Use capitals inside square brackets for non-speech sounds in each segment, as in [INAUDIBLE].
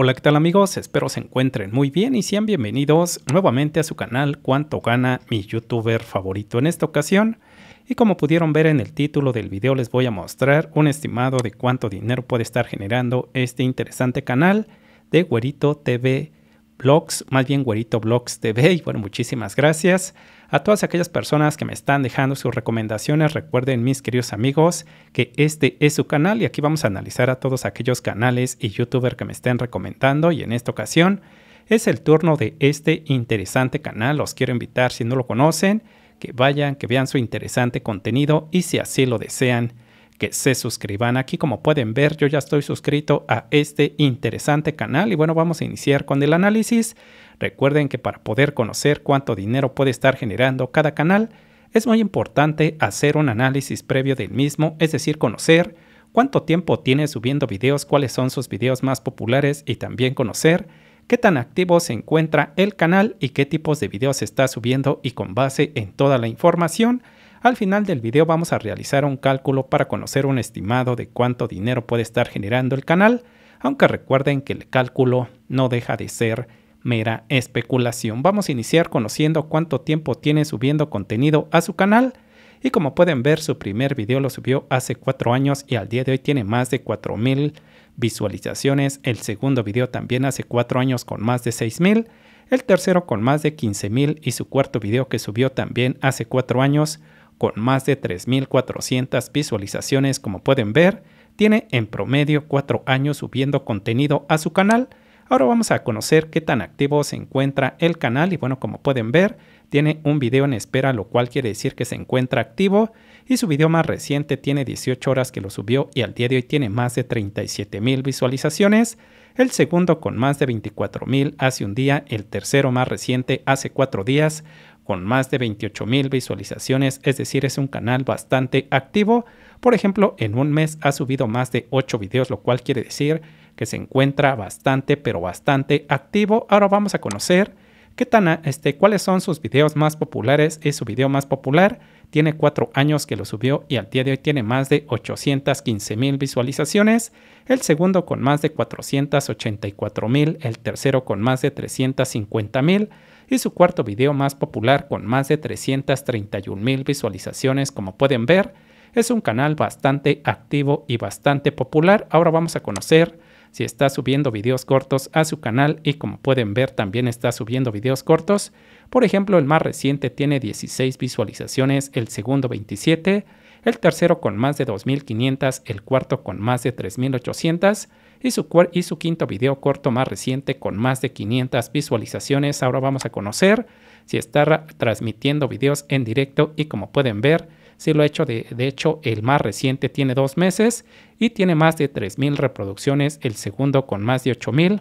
Hola, ¿qué tal amigos? Espero se encuentren muy bien y sean bienvenidos nuevamente a su canal Cuánto gana mi youtuber favorito en esta ocasión. Y como pudieron ver en el título del video les voy a mostrar un estimado de cuánto dinero puede estar generando este interesante canal de Guerito TV Blogs, más bien guerito Blogs TV. Y bueno, muchísimas gracias a todas aquellas personas que me están dejando sus recomendaciones. Recuerden, mis queridos amigos, que este es su canal y aquí vamos a analizar a todos aquellos canales y youtubers que me estén recomendando. Y en esta ocasión es el turno de este interesante canal. Los quiero invitar, si no lo conocen, que vayan, que vean su interesante contenido y si así lo desean que se suscriban aquí. Como pueden ver, yo ya estoy suscrito a este interesante canal y bueno, vamos a iniciar con el análisis. Recuerden que para poder conocer cuánto dinero puede estar generando cada canal, es muy importante hacer un análisis previo del mismo, es decir, conocer cuánto tiempo tiene subiendo videos, cuáles son sus videos más populares y también conocer qué tan activo se encuentra el canal y qué tipos de videos está subiendo y con base en toda la información, al final del video vamos a realizar un cálculo para conocer un estimado de cuánto dinero puede estar generando el canal, aunque recuerden que el cálculo no deja de ser mera especulación. Vamos a iniciar conociendo cuánto tiempo tiene subiendo contenido a su canal y como pueden ver su primer video lo subió hace 4 años y al día de hoy tiene más de 4000 visualizaciones, el segundo video también hace 4 años con más de 6000, el tercero con más de 15000 y su cuarto video que subió también hace 4 años con más de 3.400 visualizaciones como pueden ver, tiene en promedio cuatro años subiendo contenido a su canal. Ahora vamos a conocer qué tan activo se encuentra el canal y bueno, como pueden ver, tiene un video en espera, lo cual quiere decir que se encuentra activo y su video más reciente tiene 18 horas que lo subió y al día de hoy tiene más de 37.000 visualizaciones, el segundo con más de 24.000 hace un día, el tercero más reciente hace cuatro días, con más de 28 mil visualizaciones, es decir, es un canal bastante activo. Por ejemplo, en un mes ha subido más de 8 videos, lo cual quiere decir que se encuentra bastante, pero bastante activo. Ahora vamos a conocer qué tan, este, cuáles son sus videos más populares. Es su video más popular. Tiene 4 años que lo subió y al día de hoy tiene más de 815 mil visualizaciones. El segundo con más de 484 mil. El tercero con más de 350 mil y su cuarto video más popular con más de 331 mil visualizaciones como pueden ver. Es un canal bastante activo y bastante popular. Ahora vamos a conocer si está subiendo videos cortos a su canal y como pueden ver también está subiendo videos cortos. Por ejemplo, el más reciente tiene 16 visualizaciones, el segundo 27 el tercero con más de 2.500, el cuarto con más de 3.800 y su, su quinto video corto más reciente con más de 500 visualizaciones. Ahora vamos a conocer si está transmitiendo videos en directo y como pueden ver, si lo ha hecho, de, de, hecho el más reciente tiene dos meses y tiene más de 3.000 reproducciones, el segundo con más de 8.000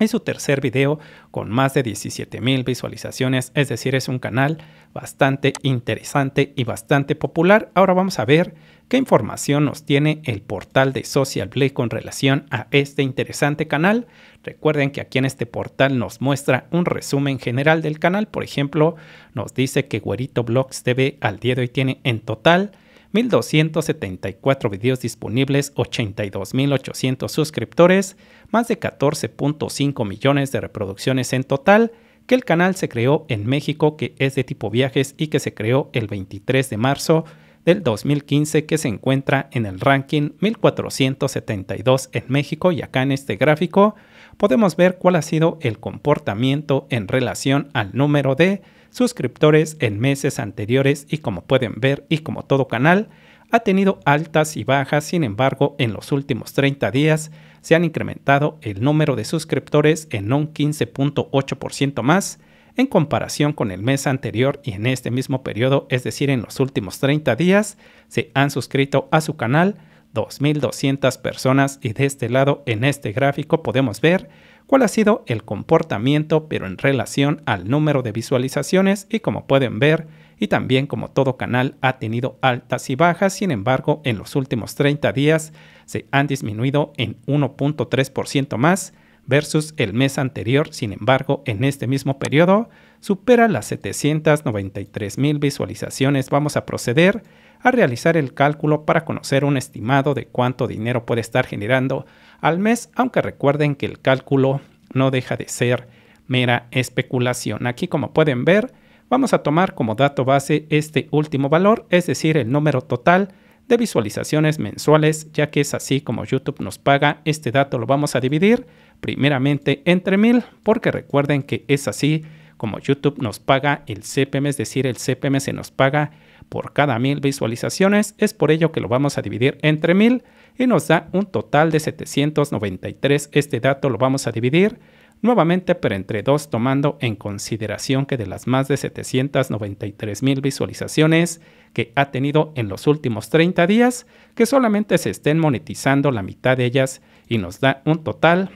y su tercer video con más de 17.000 visualizaciones, es decir, es un canal bastante interesante y bastante popular. Ahora vamos a ver qué información nos tiene el portal de Social Blade con relación a este interesante canal. Recuerden que aquí en este portal nos muestra un resumen general del canal. Por ejemplo, nos dice que Guerito Blogs TV al día de hoy tiene en total 1.274 videos disponibles, 82.800 suscriptores, más de 14.5 millones de reproducciones en total que el canal se creó en México, que es de tipo viajes y que se creó el 23 de marzo del 2015, que se encuentra en el ranking 1472 en México. Y acá en este gráfico podemos ver cuál ha sido el comportamiento en relación al número de suscriptores en meses anteriores y como pueden ver y como todo canal, ha tenido altas y bajas, sin embargo, en los últimos 30 días se han incrementado el número de suscriptores en un 15.8% más en comparación con el mes anterior y en este mismo periodo, es decir, en los últimos 30 días, se han suscrito a su canal 2.200 personas y de este lado en este gráfico podemos ver cuál ha sido el comportamiento pero en relación al número de visualizaciones y como pueden ver, y también como todo canal ha tenido altas y bajas, sin embargo en los últimos 30 días se han disminuido en 1.3% más versus el mes anterior, sin embargo en este mismo periodo supera las 793 mil visualizaciones. Vamos a proceder a realizar el cálculo para conocer un estimado de cuánto dinero puede estar generando al mes, aunque recuerden que el cálculo no deja de ser mera especulación. Aquí como pueden ver, Vamos a tomar como dato base este último valor, es decir, el número total de visualizaciones mensuales, ya que es así como YouTube nos paga. Este dato lo vamos a dividir primeramente entre mil, porque recuerden que es así como YouTube nos paga el CPM, es decir, el CPM se nos paga por cada mil visualizaciones, es por ello que lo vamos a dividir entre mil y nos da un total de 793. Este dato lo vamos a dividir nuevamente pero entre dos tomando en consideración que de las más de 793 mil visualizaciones que ha tenido en los últimos 30 días, que solamente se estén monetizando la mitad de ellas y nos da un total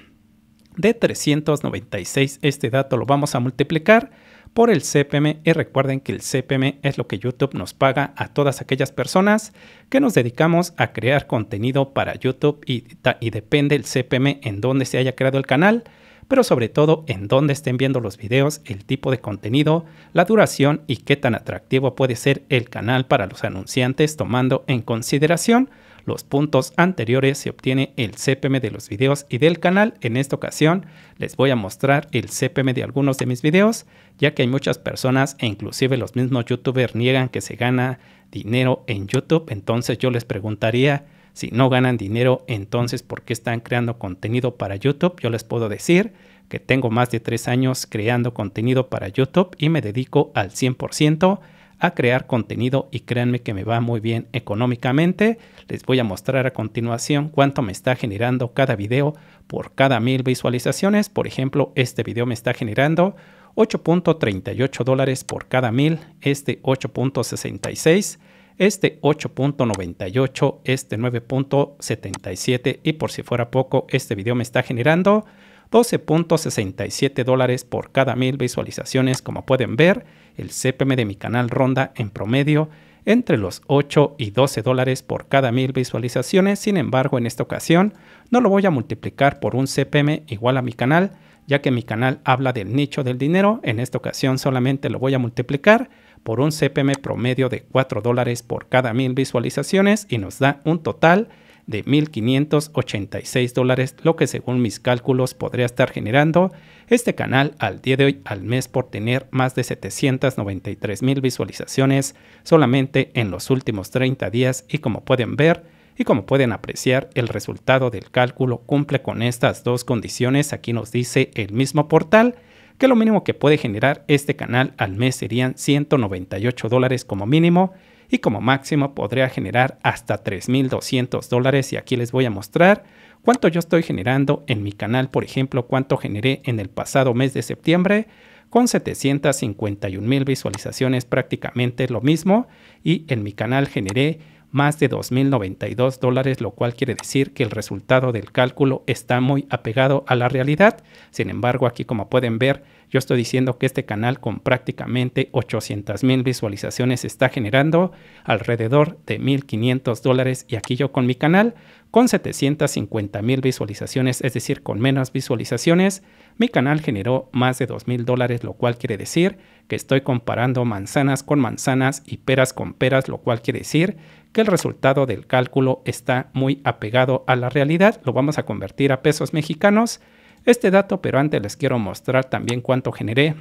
de 396. Este dato lo vamos a multiplicar por el CPM y recuerden que el CPM es lo que YouTube nos paga a todas aquellas personas que nos dedicamos a crear contenido para YouTube y, depende el CPM en donde se haya creado el canal pero sobre todo en dónde estén viendo los videos, el tipo de contenido, la duración y qué tan atractivo puede ser el canal para los anunciantes tomando en consideración los puntos anteriores se obtiene el CPM de los videos y del canal. En esta ocasión les voy a mostrar el CPM de algunos de mis videos, ya que hay muchas personas e inclusive los mismos youtubers niegan que se gana dinero en YouTube. Entonces yo les preguntaría, si no ganan dinero, entonces ¿por qué están creando contenido para YouTube? Yo les puedo decir que tengo más de tres años creando contenido para YouTube y me dedico al 100% a crear contenido y créanme que me va muy bien económicamente. Les voy a mostrar a continuación cuánto me está generando cada video por cada mil visualizaciones. Por ejemplo, este video me está generando 8.38 dólares por cada mil, este 8.66 este 8.98, este 9.77 y por si fuera poco, este video me está generando 12.67 dólares por cada mil visualizaciones. Como pueden ver, el CPM de mi canal ronda en promedio entre los 8 y 12 dólares por cada mil visualizaciones. Sin embargo, en esta ocasión no lo voy a multiplicar por un CPM igual a mi canal, ya que mi canal habla del nicho del dinero. En esta ocasión solamente lo voy a multiplicar por un CPM promedio de 4 dólares por cada mil visualizaciones y nos da un total de 1.586 dólares, lo que según mis cálculos podría estar generando este canal al día de hoy al mes por tener más de 793 mil visualizaciones solamente en los últimos 30 días y como pueden ver y como pueden apreciar el resultado del cálculo cumple con estas dos condiciones, aquí nos dice el mismo portal que lo mínimo que puede generar este canal al mes serían 198 dólares como mínimo y como máximo podría generar hasta 3.200 dólares y aquí les voy a mostrar cuánto yo estoy generando en mi canal, por ejemplo, cuánto generé en el pasado mes de septiembre con 751 mil visualizaciones prácticamente lo mismo y en mi canal generé más de 2.092 dólares, lo cual quiere decir que el resultado del cálculo está muy apegado a la realidad. Sin embargo, aquí como pueden ver, yo estoy diciendo que este canal con prácticamente 800.000 visualizaciones está generando alrededor de 1.500 dólares y aquí yo con mi canal con 750.000 visualizaciones, es decir, con menos visualizaciones, mi canal generó más de 2.000 dólares, lo cual quiere decir que estoy comparando manzanas con manzanas y peras con peras, lo cual quiere decir que el resultado del cálculo está muy apegado a la realidad. Lo vamos a convertir a pesos mexicanos. Este dato, pero antes les quiero mostrar también cuánto generé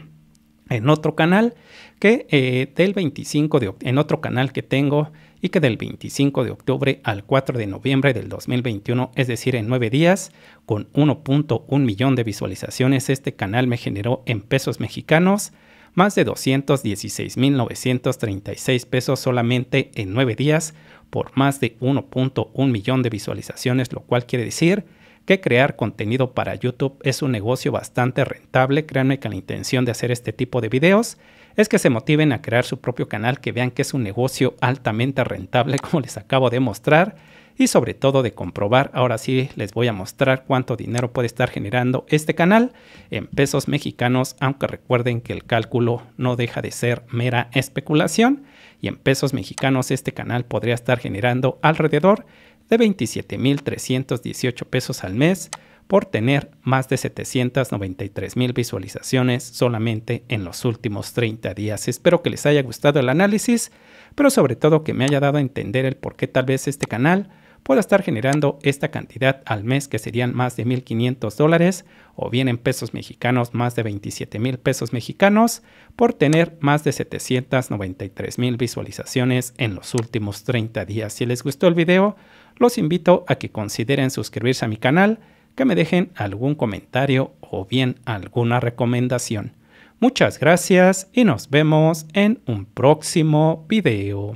en otro canal que eh, del 25 de en otro canal que tengo y que del 25 de octubre al 4 de noviembre del 2021, es decir, en nueve días, con 1.1 millón de visualizaciones, este canal me generó en pesos mexicanos más de 216.936 pesos solamente en 9 días por más de 1.1 millón de visualizaciones, lo cual quiere decir que crear contenido para YouTube es un negocio bastante rentable. Créanme que la intención de hacer este tipo de videos es que se motiven a crear su propio canal, que vean que es un negocio altamente rentable, [LAUGHS] como les acabo de mostrar, y sobre todo de comprobar. Ahora sí les voy a mostrar cuánto dinero puede estar generando este canal en pesos mexicanos, aunque recuerden que el cálculo no deja de ser mera especulación, y en pesos mexicanos este canal podría estar generando alrededor de 27.318 pesos al mes por tener más de 793 mil visualizaciones solamente en los últimos 30 días. Espero que les haya gustado el análisis, pero sobre todo que me haya dado a entender el por qué tal vez este canal pueda estar generando esta cantidad al mes que serían más de 1.500 dólares o bien en pesos mexicanos más de 27 mil pesos mexicanos por tener más de 793 mil visualizaciones en los últimos 30 días. Si les gustó el video, los invito a que consideren suscribirse a mi canal que me dejen algún comentario o bien alguna recomendación. Muchas gracias y nos vemos en un próximo video.